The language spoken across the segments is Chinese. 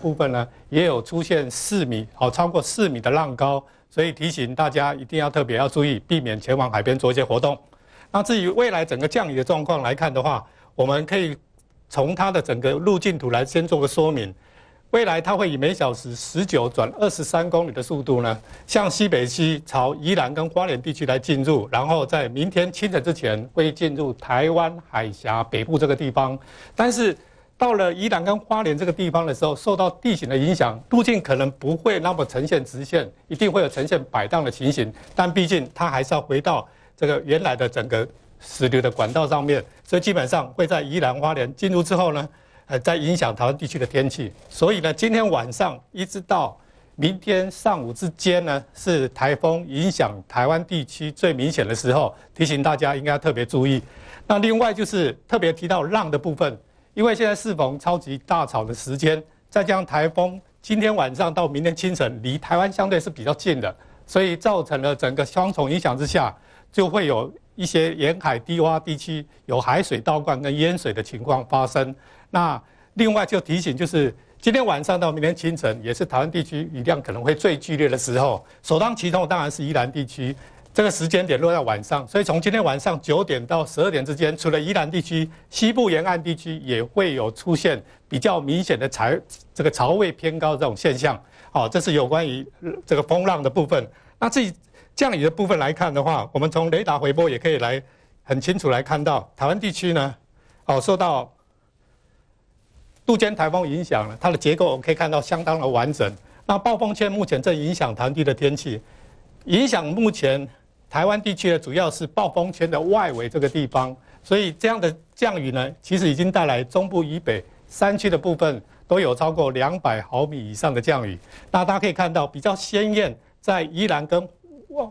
部分呢也有出现四米，好超过四米的浪高，所以提醒大家一定要特别要注意，避免前往海边做一些活动。那至于未来整个降雨的状况来看的话，我们可以从它的整个路径图来先做个说明。未来它会以每小时十九转二十三公里的速度呢，向西北西朝宜兰跟花莲地区来进入，然后在明天清晨之前会进入台湾海峡北部这个地方，但是。到了宜兰跟花莲这个地方的时候，受到地形的影响，路径可能不会那么呈现直线，一定会有呈现摆荡的情形。但毕竟它还是要回到这个原来的整个石流的管道上面，所以基本上会在宜兰花莲进入之后呢，呃，在影响台湾地区的天气。所以呢，今天晚上一直到明天上午之间呢，是台风影响台湾地区最明显的时候，提醒大家应该特别注意。那另外就是特别提到浪的部分。因为现在适逢超级大潮的时间，再加上台风今天晚上到明天清晨离台湾相对是比较近的，所以造成了整个双重影响之下，就会有一些沿海低洼地区有海水倒灌跟淹水的情况发生。那另外就提醒，就是今天晚上到明天清晨也是台湾地区雨量可能会最剧烈的时候，首当其冲当然是宜兰地区。这个时间点落在晚上，所以从今天晚上九点到十二点之间，除了宜兰地区，西部沿岸地区也会有出现比较明显的潮，这个潮位偏高这种现象。好，这是有关于这个风浪的部分。那至于降雨的部分来看的话，我们从雷达回波也可以来很清楚来看到，台湾地区呢，哦，受到杜鹃台风影响了，它的结构可以看到相当的完整。那暴风圈目前正影响台地的天气，影响目前。台湾地区呢，主要是暴风圈的外围这个地方，所以这样的降雨呢，其实已经带来中部以北山区的部分都有超过两百毫米以上的降雨。那大家可以看到，比较鲜艳在宜兰跟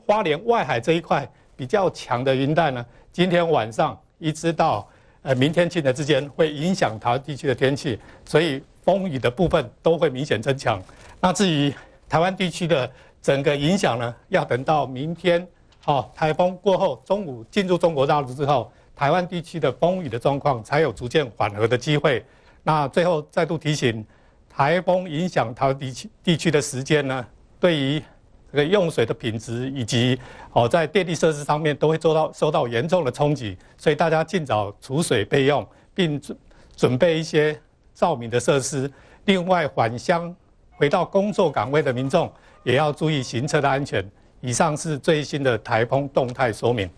花莲外海这一块比较强的云带呢，今天晚上一直到呃明天清晨之间，会影响台湾地区的天气，所以风雨的部分都会明显增强。那至于台湾地区的整个影响呢，要等到明天。哦，台风过后，中午进入中国大陆之后，台湾地区的风雨的状况才有逐渐缓和的机会。那最后再度提醒，台风影响台地区地区的时间呢，对于这个用水的品质以及哦在电力设施上面都会做到受到严重的冲击，所以大家尽早储水备用，并准准备一些照明的设施。另外，返乡回到工作岗位的民众也要注意行车的安全。以上是最新的台风动态说明。